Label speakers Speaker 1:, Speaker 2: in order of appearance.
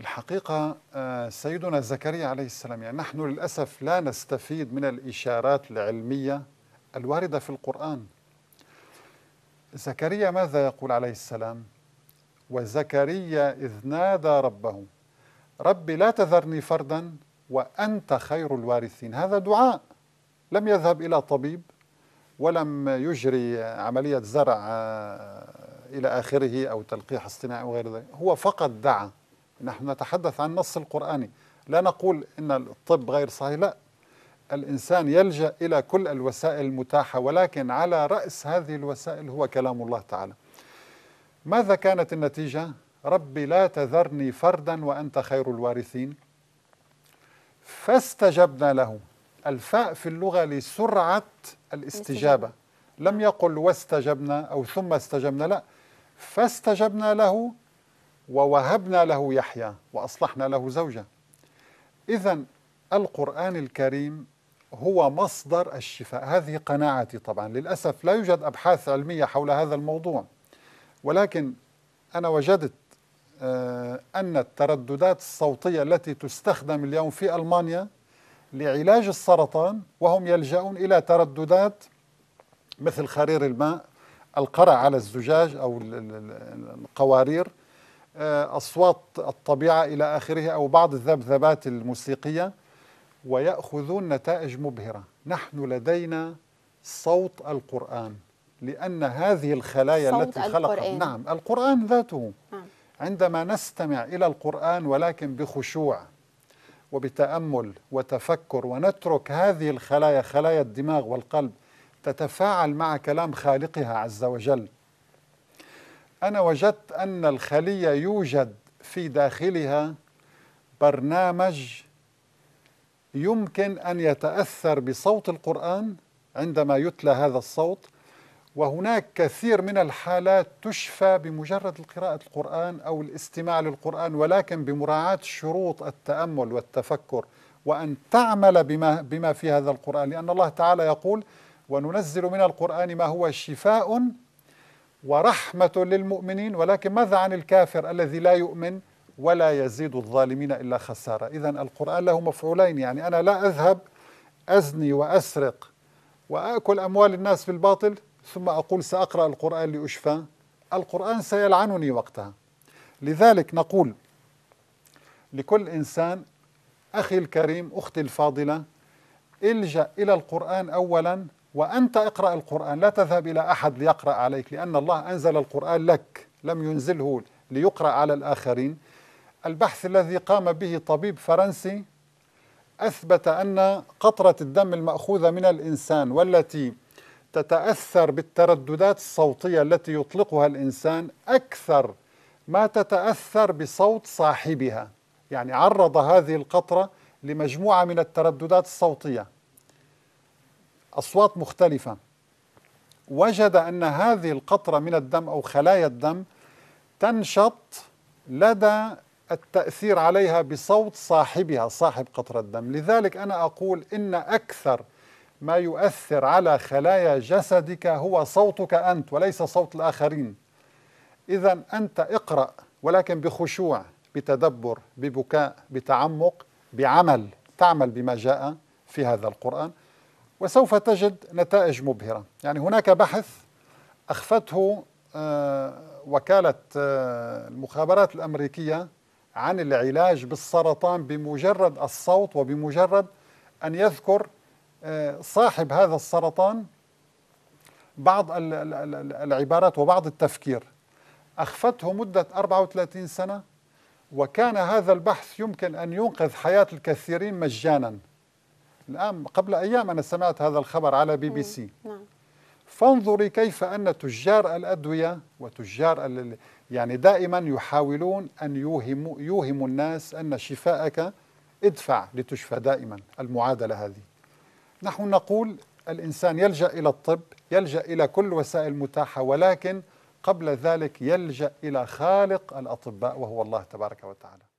Speaker 1: الحقيقة آه، سيدنا زكريا عليه السلام يعني نحن للأسف لا نستفيد من الإشارات العلمية الواردة في القرآن زكريا ماذا يقول عليه السلام وزكريا إذ نادى ربه ربي لا تذرني فردا وأنت خير الوارثين هذا دعاء لم يذهب إلى طبيب ولم يجري عملية زرع آه، إلى آخره أو تلقيح اصطناعي وغير ذلك هو فقط دعا نحن نتحدث عن النص القرآني لا نقول إن الطب غير صحيح لا الإنسان يلجأ إلى كل الوسائل المتاحة ولكن على رأس هذه الوسائل هو كلام الله تعالى ماذا كانت النتيجة؟ ربي لا تذرني فردا وأنت خير الوارثين فاستجبنا له الفاء في اللغة لسرعة الاستجابة لم يقل واستجبنا أو ثم استجبنا لا فاستجبنا له ووهبنا له يحيى وأصلحنا له زوجة إذا القرآن الكريم هو مصدر الشفاء هذه قناعتي طبعا للأسف لا يوجد أبحاث علمية حول هذا الموضوع ولكن أنا وجدت آه، أن الترددات الصوتية التي تستخدم اليوم في ألمانيا لعلاج السرطان وهم يلجأون إلى ترددات مثل خرير الماء القرع على الزجاج أو القوارير آه، أصوات الطبيعة إلى آخره أو بعض الذبذبات الموسيقية ويأخذون نتائج مبهرة نحن لدينا صوت القرآن لأن هذه الخلايا التي خلقها نعم القرآن ذاته نعم. عندما نستمع إلى القرآن ولكن بخشوع وبتأمل وتفكر ونترك هذه الخلايا خلايا الدماغ والقلب تتفاعل مع كلام خالقها عز وجل أنا وجدت أن الخلية يوجد في داخلها برنامج يمكن أن يتأثر بصوت القرآن عندما يتلى هذا الصوت وهناك كثير من الحالات تشفى بمجرد قراءة القرآن أو الاستماع للقرآن ولكن بمراعاة شروط التأمل والتفكر وأن تعمل بما, بما في هذا القرآن لأن الله تعالى يقول وننزل من القرآن ما هو شفاء ورحمة للمؤمنين ولكن ماذا عن الكافر الذي لا يؤمن ولا يزيد الظالمين إلا خسارة إذا القرآن له مفعولين يعني أنا لا أذهب أزني وأسرق وآكل أموال الناس بالباطل ثم أقول سأقرأ القرآن لأشفى القرآن سيلعنني وقتها لذلك نقول لكل إنسان أخي الكريم أختي الفاضلة الجأ إلى القرآن أولا وأنت اقرأ القرآن لا تذهب إلى أحد ليقرأ عليك لأن الله أنزل القرآن لك لم ينزله ليقرأ على الآخرين البحث الذي قام به طبيب فرنسي أثبت أن قطرة الدم المأخوذة من الإنسان والتي تتأثر بالترددات الصوتية التي يطلقها الإنسان أكثر ما تتأثر بصوت صاحبها يعني عرض هذه القطرة لمجموعة من الترددات الصوتية أصوات مختلفة وجد أن هذه القطرة من الدم أو خلايا الدم تنشط لدى التأثير عليها بصوت صاحبها صاحب قطرة الدم لذلك أنا أقول إن أكثر ما يؤثر على خلايا جسدك هو صوتك أنت وليس صوت الآخرين إذا أنت اقرأ ولكن بخشوع بتدبر ببكاء بتعمق بعمل تعمل بما جاء في هذا القرآن وسوف تجد نتائج مبهرة يعني هناك بحث أخفته آه، وكالة آه، المخابرات الأمريكية عن العلاج بالسرطان بمجرد الصوت وبمجرد أن يذكر آه، صاحب هذا السرطان بعض العبارات وبعض التفكير أخفته مدة 34 سنة وكان هذا البحث يمكن أن ينقذ حياة الكثيرين مجانا الآن قبل أيام أنا سمعت هذا الخبر على بي بي سي نعم. فانظري كيف أن تجار الأدوية وتجار يعني دائما يحاولون أن يوهموا يوهموا الناس أن شفائك ادفع لتشفى دائما المعادلة هذه نحن نقول الإنسان يلجأ إلى الطب يلجأ إلى كل وسائل متاحة ولكن قبل ذلك يلجأ إلى خالق الأطباء وهو الله تبارك وتعالى